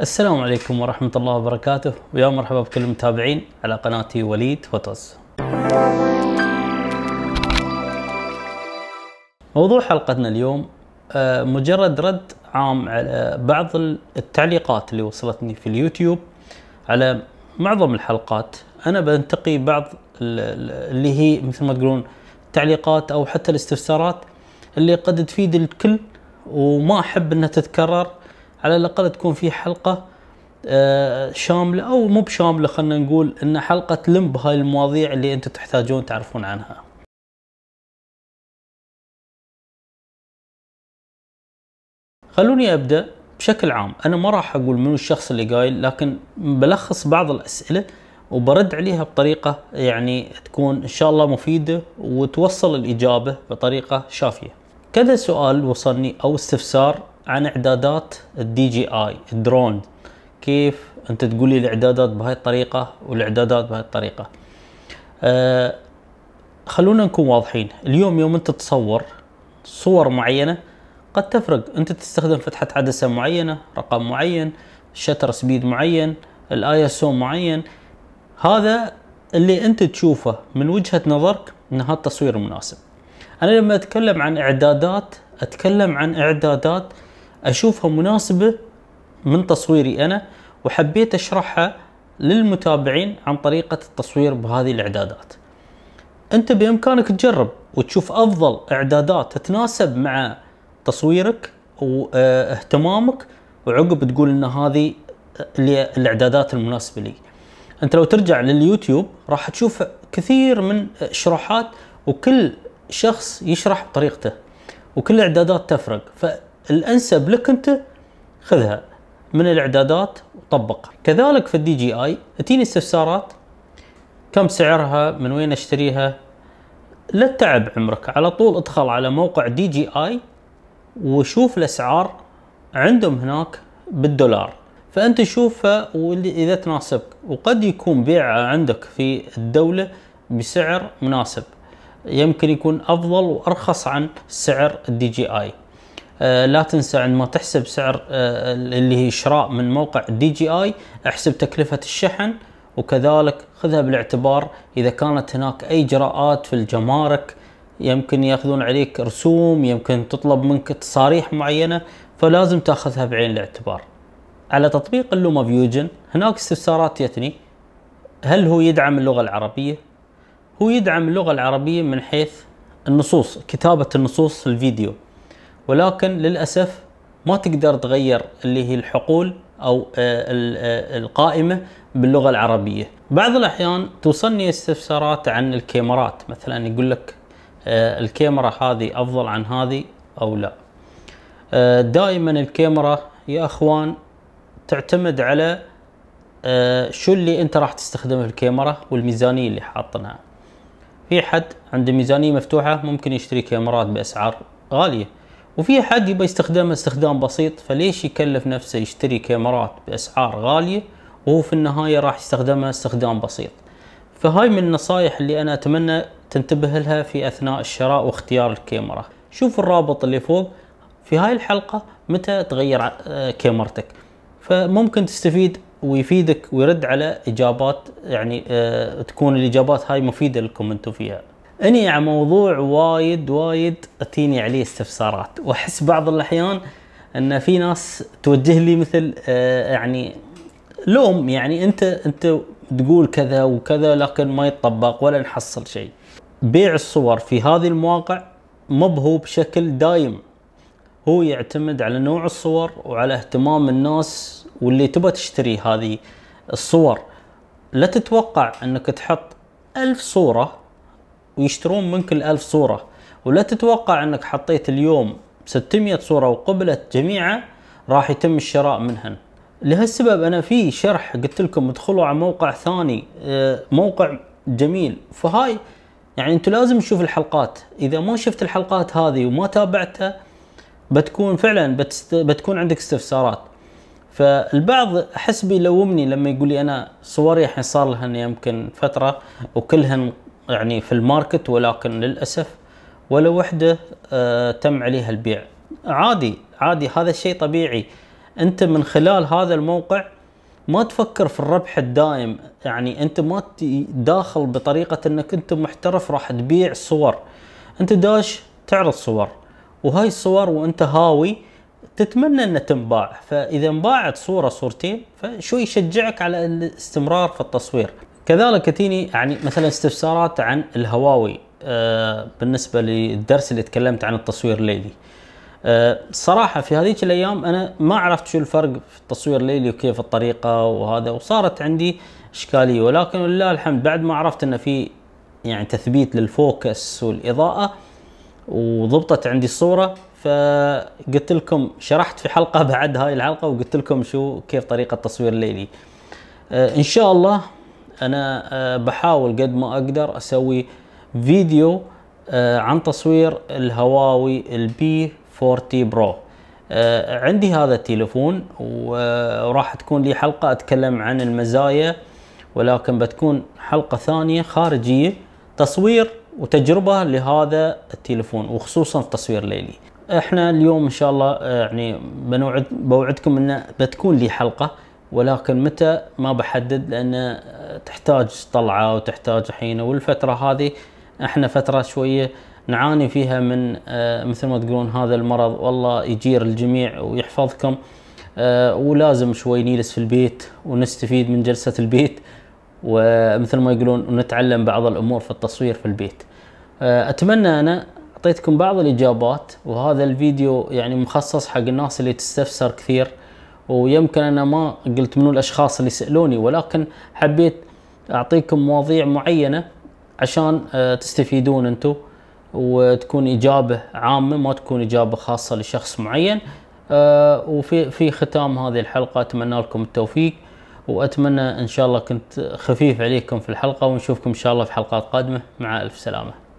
السلام عليكم ورحمة الله وبركاته ويا مرحبا بكل المتابعين على قناتي وليد فوتوز موضوع حلقتنا اليوم آه، مجرد رد عام على بعض التعليقات اللي وصلتني في اليوتيوب على معظم الحلقات أنا بنتقي بعض اللي هي مثل ما تقولون تعليقات أو حتى الاستفسارات اللي قد تفيد الكل وما أحب أنها تتكرر على الاقل تكون في حلقه آه، شامله او مو بشامله خلينا نقول ان حلقه تلم بهاي المواضيع اللي انتم تحتاجون تعرفون عنها خلوني ابدا بشكل عام انا ما راح اقول منو الشخص اللي قايل لكن بلخص بعض الاسئله وبرد عليها بطريقه يعني تكون ان شاء الله مفيده وتوصل الاجابه بطريقه شافيه كذا سؤال وصلني او استفسار عن اعدادات الدي جي اي الدرون كيف انت تقولي الاعدادات بهاي الطريقه والاعدادات بهاي الطريقه أه خلونا نكون واضحين اليوم يوم انت تصور صور معينه قد تفرق انت تستخدم فتحه عدسه معينه رقم معين شتر سبيد معين الاي اس او معين هذا اللي انت تشوفه من وجهه نظرك ان هذا التصوير مناسب انا لما اتكلم عن اعدادات اتكلم عن اعدادات اشوفها مناسبه من تصويري انا وحبيت اشرحها للمتابعين عن طريقه التصوير بهذه الاعدادات. انت بامكانك تجرب وتشوف افضل اعدادات تتناسب مع تصويرك واهتمامك آه، وعقب تقول ان هذه الاعدادات المناسبه لي. انت لو ترجع لليوتيوب راح تشوف كثير من شروحات وكل شخص يشرح بطريقته وكل الاعدادات تفرق الانسب لك انت خذها من الاعدادات وطبقها كذلك في الدي جي اي تجيني استفسارات كم سعرها من وين اشتريها لا تعب عمرك على طول ادخل على موقع دي جي اي وشوف الاسعار عندهم هناك بالدولار فانت شوفها اذا تناسبك وقد يكون بيعها عندك في الدوله بسعر مناسب يمكن يكون افضل وارخص عن سعر الدي جي اي آه، لا تنسى عندما تحسب سعر آه، اللي هي شراء من موقع دي جي اي احسب تكلفة الشحن وكذلك خذها بالاعتبار اذا كانت هناك اي اجراءات في الجمارك يمكن ياخذون عليك رسوم يمكن تطلب منك تصاريح معينة فلازم تاخذها بعين الاعتبار على تطبيق اللوما فيوجن هناك استفسارات يتني هل هو يدعم اللغة العربية؟ هو يدعم اللغة العربية من حيث النصوص كتابة النصوص الفيديو ولكن للاسف ما تقدر تغير اللي هي الحقول او آه، آه، القائمه باللغه العربيه بعض الاحيان توصلني استفسارات عن الكاميرات مثلا يقول لك آه، الكاميرا هذه افضل عن هذه او لا دائما الكاميرا يا اخوان تعتمد على شو اللي انت راح تستخدمه في الكاميرا والميزانيه اللي حاطنها في حد عنده ميزانيه مفتوحه ممكن يشتري كاميرات باسعار غاليه وفي حد يبغى يستخدمه استخدام بسيط فليش يكلف نفسه يشتري كاميرات باسعار غاليه وهو في النهايه راح يستخدمها استخدام بسيط فهاي من النصائح اللي انا اتمنى تنتبه لها في اثناء الشراء واختيار الكاميرا شوف الرابط اللي فوق في هاي الحلقه متى تغير آه، كاميرتك فممكن تستفيد ويفيدك ويرد على اجابات يعني آه، تكون الاجابات هاي مفيده لكم انتم فيها اني على موضوع وايد وايد تجيني عليه استفسارات واحس بعض الاحيان ان في ناس توجه لي مثل آه يعني لوم يعني انت انت تقول كذا وكذا لكن ما يتطبق ولا نحصل شيء. بيع الصور في هذه المواقع مو هو بشكل دايم. هو يعتمد على نوع الصور وعلى اهتمام الناس واللي تبى تشتري هذه الصور. لا تتوقع انك تحط ألف صورة ويشترون منك الألف صورة ولا تتوقع أنك حطيت اليوم 600 صورة وقبلت جميعها راح يتم الشراء منهن لهالسبب أنا في شرح قلت لكم ادخلوا على موقع ثاني آه، موقع جميل فهاي يعني انتم لازم تشوف الحلقات اذا ما شفت الحلقات هذه وما تابعتها بتكون فعلا بتست... بتكون عندك استفسارات فالبعض احس بيلومني لما يقول لي انا صوري الحين صار لها يمكن فتره وكلهن يعني في الماركت ولكن للاسف ولا وحده آه، تم عليها البيع عادي عادي هذا الشيء طبيعي انت من خلال هذا الموقع ما تفكر في الربح الدائم يعني انت ما داخل بطريقه انك انت محترف راح تبيع صور انت داش تعرض صور وهاي الصور وانت هاوي تتمنى انها تنباع فاذا انباعت صوره صورتين فشو يشجعك على الاستمرار في التصوير كذلك تيني يعني مثلا استفسارات عن الهواوي آه، بالنسبة للدرس اللي تكلمت عن التصوير الليلي آه، صراحة في هذيك الأيام أنا ما عرفت شو الفرق في التصوير الليلي وكيف الطريقة وهذا وصارت عندي إشكالية ولكن لله الحمد بعد ما عرفت أن في يعني تثبيت للفوكس والإضاءة وضبطت عندي الصورة فقلت لكم شرحت في حلقة بعد هاي الحلقة وقلت لكم شو كيف طريقة التصوير الليلي آه، إن شاء الله انا آه، بحاول قد ما اقدر اسوي فيديو آه، عن تصوير الهواوي البي 40 برو آه، عندي هذا التليفون وراح تكون لي حلقة اتكلم عن المزايا ولكن بتكون حلقة ثانية خارجية تصوير وتجربة لهذا التليفون وخصوصا التصوير الليلي احنا اليوم ان شاء الله يعني بنوعد بوعدكم ان بتكون لي حلقة ولكن متى ما بحدد لان تحتاج طلعه وتحتاج حين والفتره هذه احنا فتره شويه نعاني فيها من آه، مثل ما تقولون هذا المرض والله يجير الجميع ويحفظكم آه، ولازم شوي نجلس في البيت ونستفيد من جلسه البيت ومثل ما يقولون ونتعلم بعض الامور في التصوير في البيت. آه، اتمنى انا اعطيتكم بعض الاجابات وهذا الفيديو يعني مخصص حق الناس اللي تستفسر كثير ويمكن انا ما قلت منو الاشخاص اللي سالوني ولكن حبيت اعطيكم مواضيع معينه عشان آه، تستفيدون انتم وتكون اجابه عامه ما تكون اجابه خاصه لشخص معين آه، وفي في ختام هذه الحلقه اتمنى لكم التوفيق واتمنى ان شاء الله كنت خفيف عليكم في الحلقه ونشوفكم ان شاء الله في حلقات قادمه مع الف سلامه